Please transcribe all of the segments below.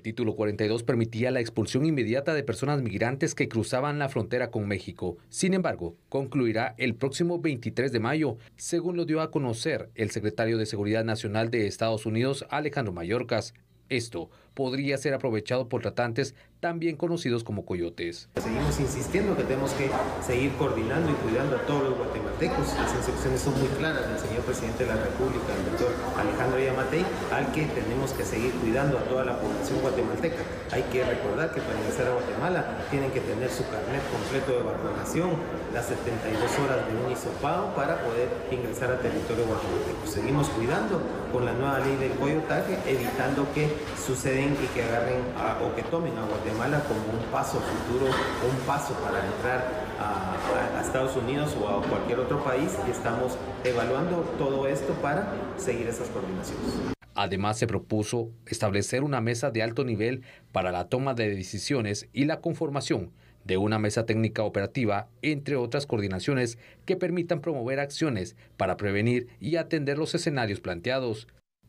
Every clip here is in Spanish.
El título 42 permitía la expulsión inmediata de personas migrantes que cruzaban la frontera con México. Sin embargo, concluirá el próximo 23 de mayo, según lo dio a conocer el secretario de Seguridad Nacional de Estados Unidos, Alejandro Mayorkas. Esto podría ser aprovechado por tratantes también conocidos como coyotes. Seguimos insistiendo que tenemos que seguir coordinando y cuidando a todos los guatemaltecos. Las instrucciones son muy claras del señor presidente de la República, el doctor Alejandro Yamatei, al que tenemos que seguir cuidando a toda la población guatemalteca. Hay que recordar que para ingresar a Guatemala tienen que tener su carnet completo de vacunación, las 72 horas de un isopado para poder ingresar a territorio guatemalteco. Seguimos cuidando con la nueva ley del coyotaje, evitando que suceda y que agarren o que tomen a Guatemala como un paso futuro, un paso para entrar a, a, Estados Unidos o a cualquier otro país y estamos evaluando todo esto para seguir esas coordinaciones. Además se propuso establecer una mesa de alto nivel para la toma de decisiones y la conformación de una mesa técnica operativa, entre otras coordinaciones que permitan promover acciones para prevenir y atender los escenarios planteados.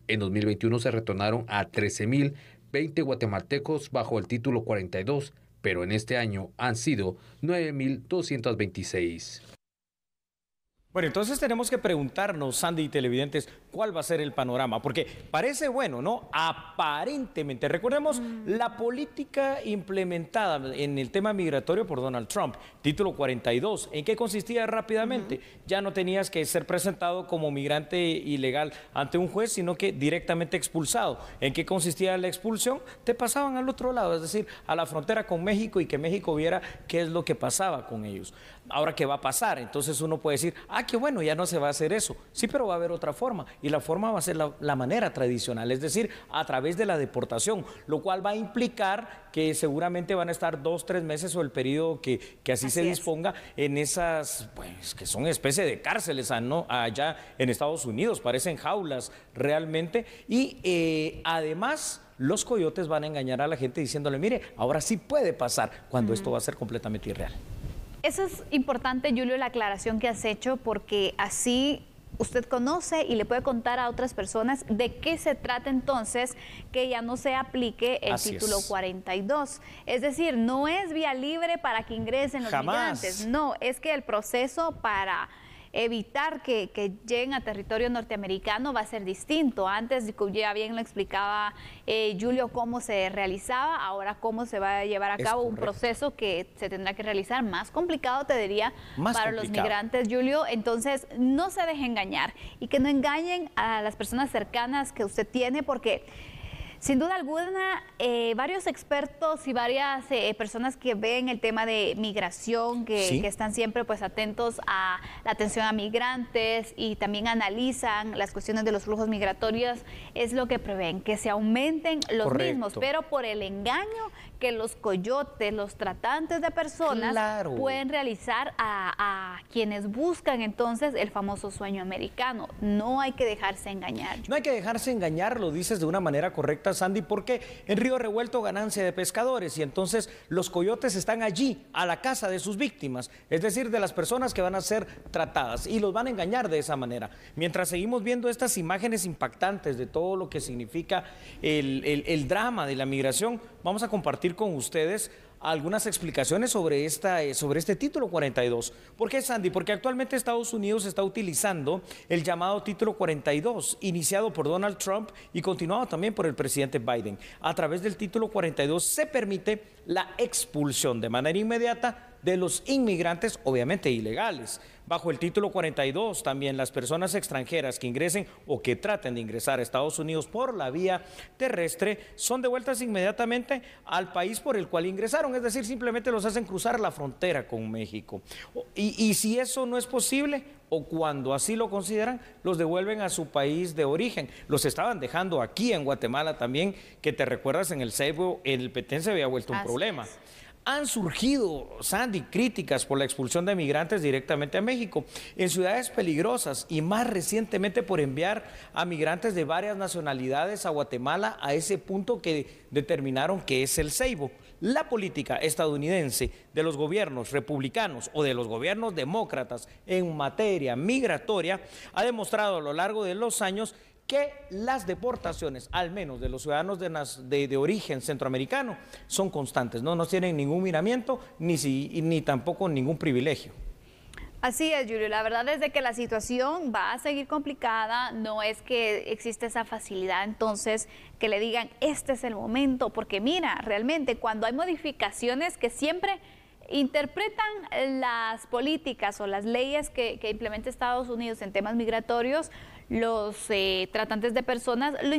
En 2021 se retornaron a 13.000 20 guatemaltecos bajo el título 42, pero en este año han sido 9.226. Bueno, entonces tenemos que preguntarnos, Sandy y televidentes, cuál va a ser el panorama, porque parece bueno, ¿no? Aparentemente, recordemos mm. la política implementada en el tema migratorio por Donald Trump, título 42, ¿en qué consistía rápidamente? Ya no tenías que ser presentado como migrante ilegal ante un juez, sino que directamente expulsado. ¿En qué consistía la expulsión? Te pasaban al otro lado, es decir, a la frontera con México y que México viera qué es lo que pasaba con ellos. Ahora, ¿qué va a pasar? Entonces uno puede decir, ah, qué bueno, ya no se va a hacer eso. Sí, pero va a haber otra forma y la forma va a ser la, manera tradicional, es decir, a través de la deportación, lo cual va a implicar que seguramente van a estar dos, tres meses o el periodo que, que así, se disponga en esas, pues, que son especie de cárceles ¿no? allá en Estados Unidos, parecen jaulas realmente. Y eh, además los coyotes van a engañar a la gente diciéndole, mire, ahora sí puede pasar, cuando esto va a ser completamente irreal. Eso es importante, Julio, la aclaración que has hecho, porque así usted conoce y le puede contar a otras personas de qué se trata entonces que ya no se aplique el título 42. Es decir, no es vía libre para que ingresen los Jamás. migrantes, no, es que el proceso para evitar que, lleguen a territorio norteamericano va a ser distinto. Antes ya bien lo explicaba eh, Julio cómo se realizaba, ahora cómo se va a llevar a cabo un proceso que se tendrá que realizar más complicado, te diría, para los migrantes, Julio. Entonces, no se deje engañar y que no engañen a las personas cercanas que usted tiene porque sin duda alguna, eh, varios expertos y varias eh, personas que ven el tema de migración, que, están siempre pues atentos a la atención a migrantes y también analizan las cuestiones de los flujos migratorios, es lo que prevén, que se aumenten los ritmos mismos, pero por el engaño que los coyotes, los tratantes de personas pueden realizar a, quienes buscan entonces el famoso sueño americano. No hay que dejarse engañar. No hay que dejarse engañar, lo dices de una manera correcta, Sandy, porque en Río Revuelto ganancia de pescadores y entonces los coyotes están allí, a la casa de sus víctimas, es decir, de las personas que van a ser tratadas y los van a engañar de esa manera. Mientras seguimos viendo estas imágenes impactantes de todo lo que significa el drama de la migración, vamos a compartir con ustedes algunas explicaciones sobre, esta, eh, sobre este título 42. ¿Por qué, Sandy? Porque actualmente Estados Unidos está utilizando el llamado título 42, iniciado por Donald Trump y continuado también por el presidente Biden. A través del título 42 se permite la expulsión de manera inmediata de los inmigrantes, obviamente ilegales. Bajo el título 42, también las personas extranjeras que ingresen o que traten de ingresar a Estados Unidos por la vía terrestre son devueltas inmediatamente al país por el cual ingresaron, es decir, simplemente los hacen cruzar la frontera con México. Y, si eso no es posible, o cuando así lo consideran, los devuelven a su país de origen. Los estaban dejando aquí en Guatemala también, que te recuerdas en el en el Petén se había vuelto un problema han surgido, Sandy, críticas por la expulsión de migrantes directamente a México, en ciudades peligrosas y más recientemente por enviar a migrantes de varias nacionalidades a Guatemala a ese punto que determinaron que es el Ceibo. La política estadounidense de los gobiernos republicanos o de los gobiernos demócratas en materia migratoria ha demostrado a lo largo de los años que las deportaciones, al menos de los ciudadanos de, origen centroamericano, son constantes, no, nos tienen ningún miramiento ni, ni tampoco ningún privilegio. Así es, Julio. La verdad es de que la situación va a seguir complicada. No es que existe esa facilidad, entonces, que le digan, este es el momento, porque mira, realmente cuando hay modificaciones que siempre interpretan las políticas o las leyes que, implementa Estados Unidos en temas migratorios los eh, tratantes de personas lo,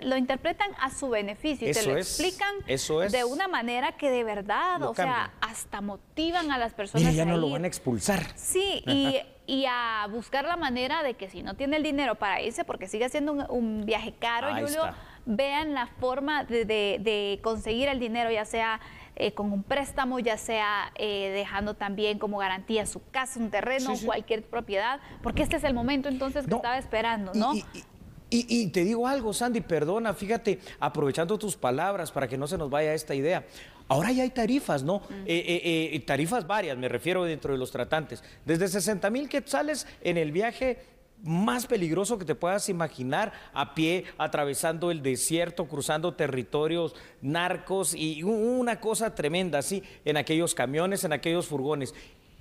lo, interpretan a su beneficio y lo explican eso es. de una manera que de verdad, o sea, hasta motivan a las personas. Y ya no lo van a expulsar. Sí, y, y, a buscar la manera de que si no tiene el dinero para irse, porque sigue siendo un, viaje caro, Julio, vean la forma de, de conseguir el dinero, ya sea eh, con un préstamo, ya sea eh, dejando también como garantía su casa, un terreno, cualquier propiedad, porque este es el momento entonces que estaba esperando, ¿no? Y, te digo algo, Sandy, perdona, fíjate, aprovechando tus palabras para que no se nos vaya esta idea. Ahora ya hay tarifas, ¿no? Mm. Eh, tarifas varias, me refiero dentro de los tratantes. Desde 60 mil quetzales en el viaje más peligroso que te puedas imaginar, a pie, atravesando el desierto, cruzando territorios narcos y una cosa tremenda, así, en aquellos camiones, en aquellos furgones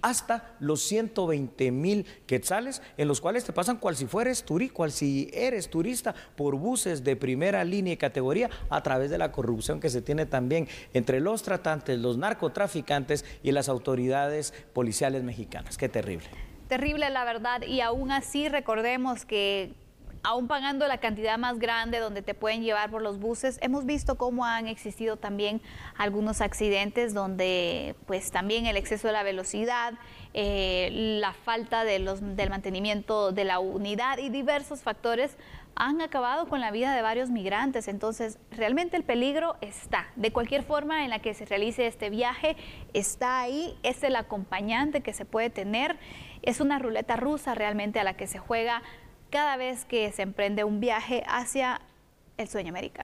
hasta los 120 mil quetzales, en los cuales te pasan cual si fueres turí, cual si eres turista, por buses de primera línea y categoría, a través de la corrupción que se tiene también entre los tratantes, los narcotraficantes y las autoridades policiales mexicanas. Qué terrible terrible la verdad y aún así recordemos que aún pagando la cantidad más grande donde te pueden llevar por los buses, hemos visto cómo han existido también algunos accidentes donde pues también el exceso de la velocidad, eh, la falta de los, del mantenimiento de la unidad y diversos factores han acabado con la vida de varios migrantes. Entonces, realmente el peligro está. De cualquier forma en la que se realice este viaje, está ahí, es el acompañante que se puede tener. Es una ruleta rusa realmente a la que se juega cada vez que se emprende un viaje hacia el sueño americano.